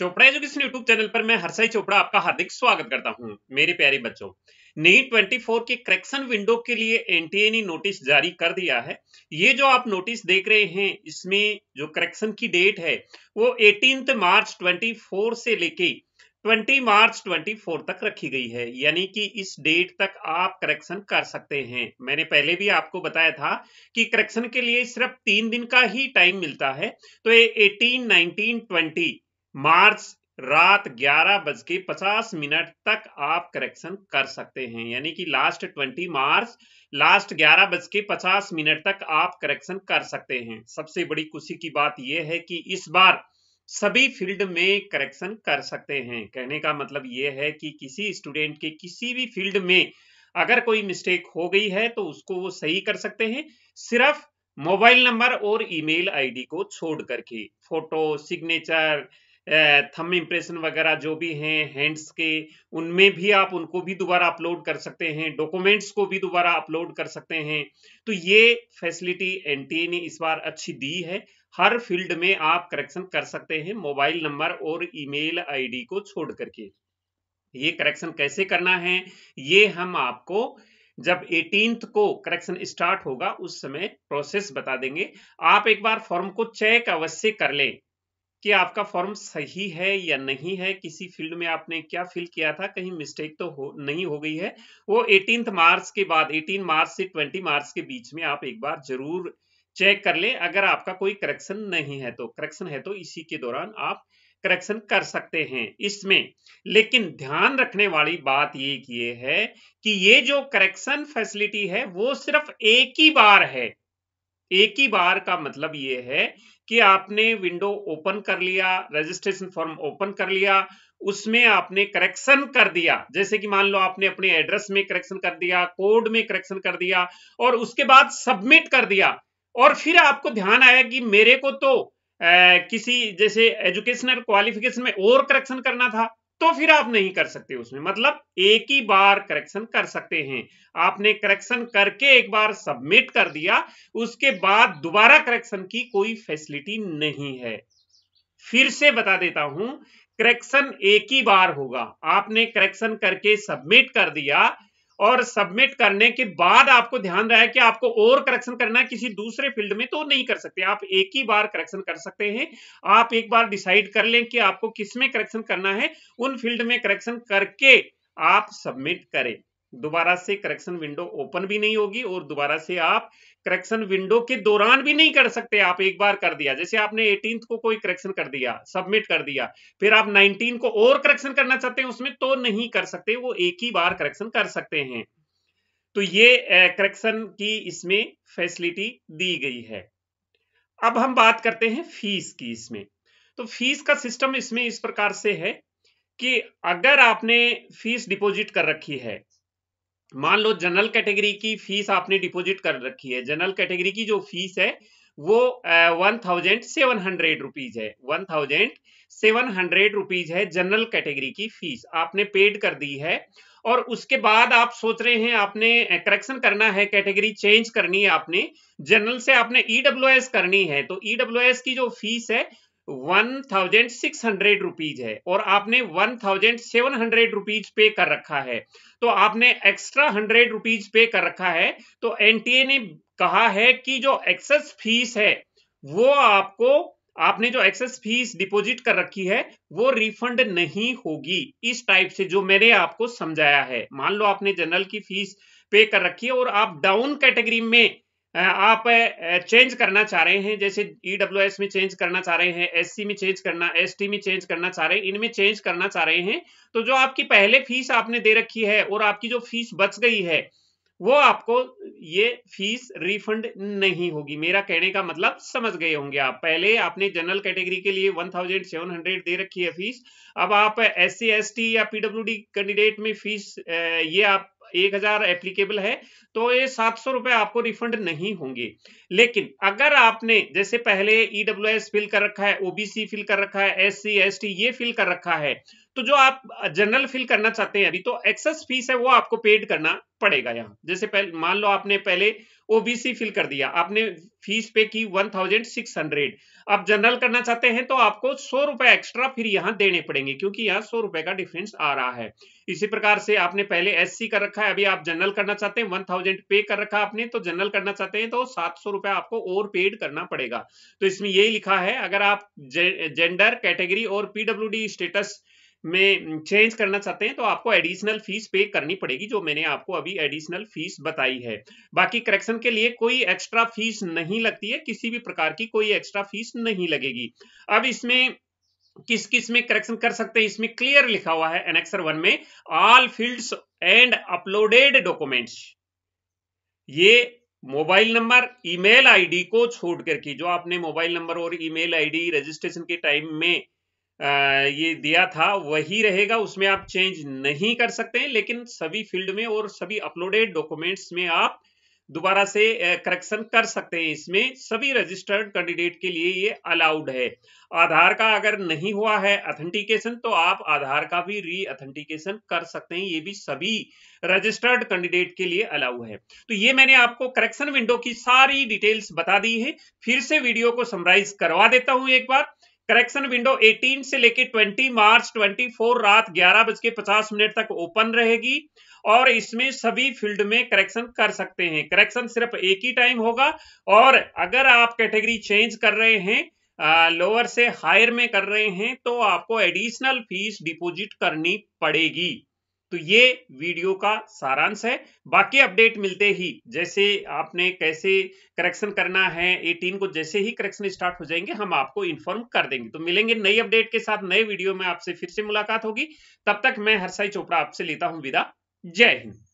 Chopra education YouTube channel पर मैं हरसाई चोपड़ा आपका हार्दिक स्वागत करता हूं मेरे प्यारे बच्चों नीट 24 के करेक्शन विंडो के लिए एनटीए ने नोटिस जारी कर दिया है ये जो आप नोटिस देख रहे हैं इसमें जो करेक्शन की डेट है वो 18 मार्च 24 से लेके 20 मार्च 24 तक रखी गई है यानी कि इस डेट तक आप करेक्शन कर सकते हैं मैंने पहले भी आपको बताया था कि करेक्शन के लिए सिर्फ तीन दिन का ही टाइम मिलता है तो ये 18, 19, 20 मार्च रात ग्यारह बज के पचास मिनट तक आप करेक्शन कर सकते हैं यानी कि लास्ट ट्वेंटी मार्च लास्ट ग्यारह बज के पचास मिनट तक आप करेक्शन कर सकते हैं सबसे बड़ी खुशी की बात यह है कि इस बार सभी फील्ड में करेक्शन कर सकते हैं कहने का मतलब यह है कि किसी स्टूडेंट के किसी भी फील्ड में अगर कोई मिस्टेक हो गई है तो उसको वो सही कर सकते हैं सिर्फ मोबाइल नंबर और ईमेल आईडी को छोड़ करके फोटो सिग्नेचर थम इम्प्रेशन वगैरह जो भी हैं हैंड्स के उनमें भी आप उनको भी दोबारा अपलोड कर सकते हैं डॉक्यूमेंट्स को भी दोबारा अपलोड कर सकते हैं तो ये फैसिलिटी एन ने इस बार अच्छी दी है हर फील्ड में आप करेक्शन कर सकते हैं मोबाइल नंबर और ईमेल आईडी को छोड़ करके ये करेक्शन कैसे करना है ये हम आपको जब एटीन को करेक्शन स्टार्ट होगा उस समय प्रोसेस बता देंगे आप एक बार फॉर्म को चेक अवश्य कर लें कि आपका फॉर्म सही है या नहीं है किसी फील्ड में आपने क्या फिल किया था कहीं मिस्टेक तो हो नहीं हो गई है वो एटीन मार्च के बाद एटीन मार्च से ट्वेंटी मार्च के बीच में आप एक बार जरूर चेक कर ले अगर आपका कोई करेक्शन नहीं है तो करेक्शन है तो इसी के दौरान आप करेक्शन कर सकते हैं इसमें लेकिन ध्यान रखने वाली बात ये ये है कि ये जो करेक्शन फैसिलिटी है वो सिर्फ एक ही बार है एक ही बार का मतलब ये है कि आपने विंडो ओपन कर लिया रजिस्ट्रेशन फॉर्म ओपन कर लिया उसमें आपने करेक्शन कर दिया जैसे कि मान लो आपने अपने एड्रेस में करेक्शन कर दिया कोड में करेक्शन कर दिया और उसके बाद सबमिट कर दिया और फिर आपको ध्यान आया कि मेरे को तो ए, किसी जैसे एजुकेशनल क्वालिफिकेशन में और करेक्शन करना था तो फिर आप नहीं कर सकते उसमें मतलब एक ही बार करेक्शन कर सकते हैं आपने करेक्शन करके एक बार सबमिट कर दिया उसके बाद दोबारा करेक्शन की कोई फैसिलिटी नहीं है फिर से बता देता हूं करेक्शन एक ही बार होगा आपने करेक्शन करके सबमिट कर दिया और सबमिट करने के बाद आपको ध्यान रहा कि आपको और करेक्शन करना है किसी दूसरे फील्ड में तो नहीं कर सकते आप एक ही बार करेक्शन कर सकते हैं आप एक बार डिसाइड कर लें कि आपको किस में करेक्शन करना है उन फील्ड में करेक्शन करके आप सबमिट करें दोबारा से करेक्शन विंडो ओपन भी नहीं होगी और दोबारा से आप करेक्शन विंडो के दौरान भी नहीं कर सकते आप एक बार कर दिया जैसे आपने एटीन को कोई करेक्शन कर दिया सबमिट कर दिया फिर आप नाइनटीन को और करेक्शन करना चाहते हैं उसमें तो नहीं कर सकते वो एक ही बार करेक्शन कर सकते हैं तो ये करेक्शन की इसमें फैसिलिटी दी गई है अब हम बात करते हैं फीस की इसमें तो फीस का सिस्टम इसमें इस प्रकार से है कि अगर आपने फीस डिपोजिट कर रखी है मान लो जनरल कैटेगरी की फीस आपने डिपॉजिट कर रखी है जनरल कैटेगरी की जो फीस है वो one thousand seven hundred rupees है one thousand seven hundred rupees है जनरल कैटेगरी की फीस आपने पेड कर दी है और उसके बाद आप सोच रहे हैं आपने करेक्शन करना है कैटेगरी चेंज करनी है आपने जनरल से आपने ईडब्ल्यू e करनी है तो ईडब्ल्यू e की जो फीस है 1600 रुपीज है और आपने 1700 रुपीज पे कर रखा है तो आपने एक्स्ट्रा 100 रुपीज पे कर रखा है तो एनटीए ने कहा है कि जो एक्सेस फीस है वो आपको आपने जो एक्सेस फीस डिपॉजिट कर रखी है वो रिफंड नहीं होगी इस टाइप से जो मैंने आपको समझाया है मान लो आपने जनरल की फीस पे कर रखी है और आप डाउन कैटेगरी में आप चेंज करना चाह रहे हैं जैसे ईडब्ल्यू e में चेंज करना चाह रहे हैं एस में चेंज करना एस में चेंज करना चाह रहे हैं इनमें चेंज करना चाह रहे हैं तो जो आपकी पहले फीस आपने दे रखी है और आपकी जो फीस बच गई है वो आपको ये फीस रिफंड नहीं होगी मेरा कहने का मतलब समझ गए होंगे आप पहले आपने जनरल कैटेगरी के लिए 1700 दे रखी है फीस अब आप एस सी या पीडब्ल्यूडी कैंडिडेट में फीस ये आप एक हजार एप्लीकेबल है तो ये सात सौ रुपए आपको रिफंड नहीं होंगे लेकिन अगर आपने जैसे पहले ईडब्ल्यू एस फिल कर रखा है ओबीसी फिल कर रखा है एस सी एस टी ये फिल कर रखा है तो जो आप जनरल फिल करना चाहते हैं अभी तो एक्सेस फीस है वो आपको पेड करना पड़ेगा यहाँ जैसे पहले मान लो आपने पहले ओबीसी फिल कर दिया आपने फीस पे की 1600 आप जनरल करना चाहते हैं तो आपको सौ रुपए एक्स्ट्रा फिर यहाँ देने पड़ेंगे क्योंकि यहाँ सौ रुपए का डिफरेंस आ रहा है इसी प्रकार से आपने पहले एससी कर रखा है अभी आप जनरल करना चाहते हैं 1000 पे कर रखा आपने तो जनरल करना चाहते हैं तो सात सौ रुपए आपको और पेड करना पड़ेगा तो इसमें यही लिखा है अगर आप जे, जेंडर कैटेगरी और पीडब्ल्यू स्टेटस में चेंज करना चाहते हैं तो आपको एडिशनल फीस पे करनी पड़ेगी जो मैंने आपको अभी एडिशनल फीस बताई है बाकी करेक्शन के लिए कोई एक्स्ट्रा फीस नहीं लगती है किसी भी प्रकार की कोई एक्स्ट्रा फीस नहीं लगेगी अब इसमें किस किस में करेक्शन कर सकते हैं इसमें क्लियर लिखा हुआ है एनेक्सर वन में all fields and uploaded documents ये मोबाइल नंबर ईमेल आईडी को छोड़ करके जो आपने मोबाइल नंबर और ईमेल आईडी रजिस्ट्रेशन के टाइम में ये दिया था वही रहेगा उसमें आप चेंज नहीं कर सकते हैं लेकिन सभी फील्ड में और सभी अपलोडेड डॉक्यूमेंट्स में आप दोबारा से करेक्शन कर सकते हैं इसमें सभी रजिस्टर्ड कैंडिडेट के लिए ये अलाउड है आधार का अगर नहीं हुआ है अथेंटिकेशन तो आप आधार का भी री अथेंटिकेशन कर सकते हैं ये भी सभी रजिस्टर्ड कैंडिडेट के लिए अलाउड है तो ये मैंने आपको करेक्शन विंडो की सारी डिटेल्स बता दी है फिर से वीडियो को समराइज करवा देता हूं एक बार करेक्शन विंडो 18 से लेकर 20 मार्च 24 रात ग्यारह बज के पचास मिनट तक ओपन रहेगी और इसमें सभी फील्ड में करेक्शन कर सकते हैं करेक्शन सिर्फ एक ही टाइम होगा और अगर आप कैटेगरी चेंज कर रहे हैं लोअर से हायर में कर रहे हैं तो आपको एडिशनल फीस डिपॉजिट करनी पड़ेगी तो ये वीडियो का सारांश है बाकी अपडेट मिलते ही जैसे आपने कैसे करेक्शन करना है 18 को जैसे ही करेक्शन स्टार्ट हो जाएंगे हम आपको इन्फॉर्म कर देंगे तो मिलेंगे नई अपडेट के साथ नए वीडियो में आपसे फिर से मुलाकात होगी तब तक मैं हर्षाई चोपड़ा आपसे लेता हूं विदा जय हिंद